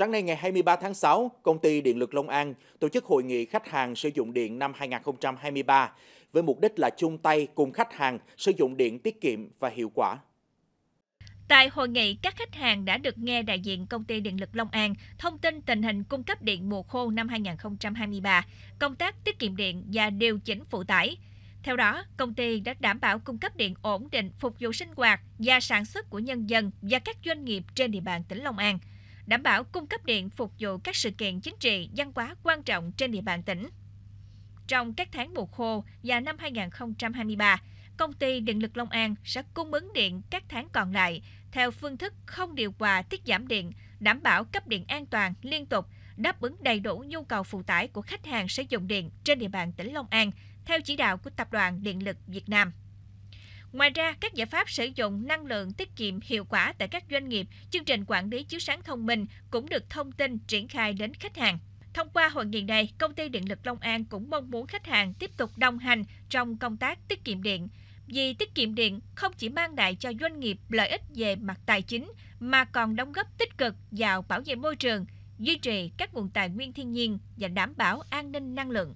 Sáng nay ngày 23 tháng 6, công ty Điện lực Long An tổ chức hội nghị khách hàng sử dụng điện năm 2023 với mục đích là chung tay cùng khách hàng sử dụng điện tiết kiệm và hiệu quả. Tại hội nghị, các khách hàng đã được nghe đại diện công ty Điện lực Long An thông tin tình hình cung cấp điện mùa khô năm 2023, công tác tiết kiệm điện và điều chỉnh phụ tải. Theo đó, công ty đã đảm bảo cung cấp điện ổn định phục vụ sinh hoạt và sản xuất của nhân dân và các doanh nghiệp trên địa bàn tỉnh Long An – đảm bảo cung cấp điện phục vụ các sự kiện chính trị, văn hóa quan trọng trên địa bàn tỉnh. Trong các tháng mùa khô và năm 2023, công ty Điện lực Long An sẽ cung ứng điện các tháng còn lại theo phương thức không điều hòa tiết giảm điện, đảm bảo cấp điện an toàn liên tục, đáp ứng đầy đủ nhu cầu phụ tải của khách hàng sử dụng điện trên địa bàn tỉnh Long An theo chỉ đạo của Tập đoàn Điện lực Việt Nam. Ngoài ra, các giải pháp sử dụng năng lượng tiết kiệm hiệu quả tại các doanh nghiệp, chương trình quản lý chiếu sáng thông minh cũng được thông tin triển khai đến khách hàng. Thông qua hội nghị này, công ty điện lực Long An cũng mong muốn khách hàng tiếp tục đồng hành trong công tác tiết kiệm điện. Vì tiết kiệm điện không chỉ mang lại cho doanh nghiệp lợi ích về mặt tài chính mà còn đóng góp tích cực vào bảo vệ môi trường, duy trì các nguồn tài nguyên thiên nhiên và đảm bảo an ninh năng lượng.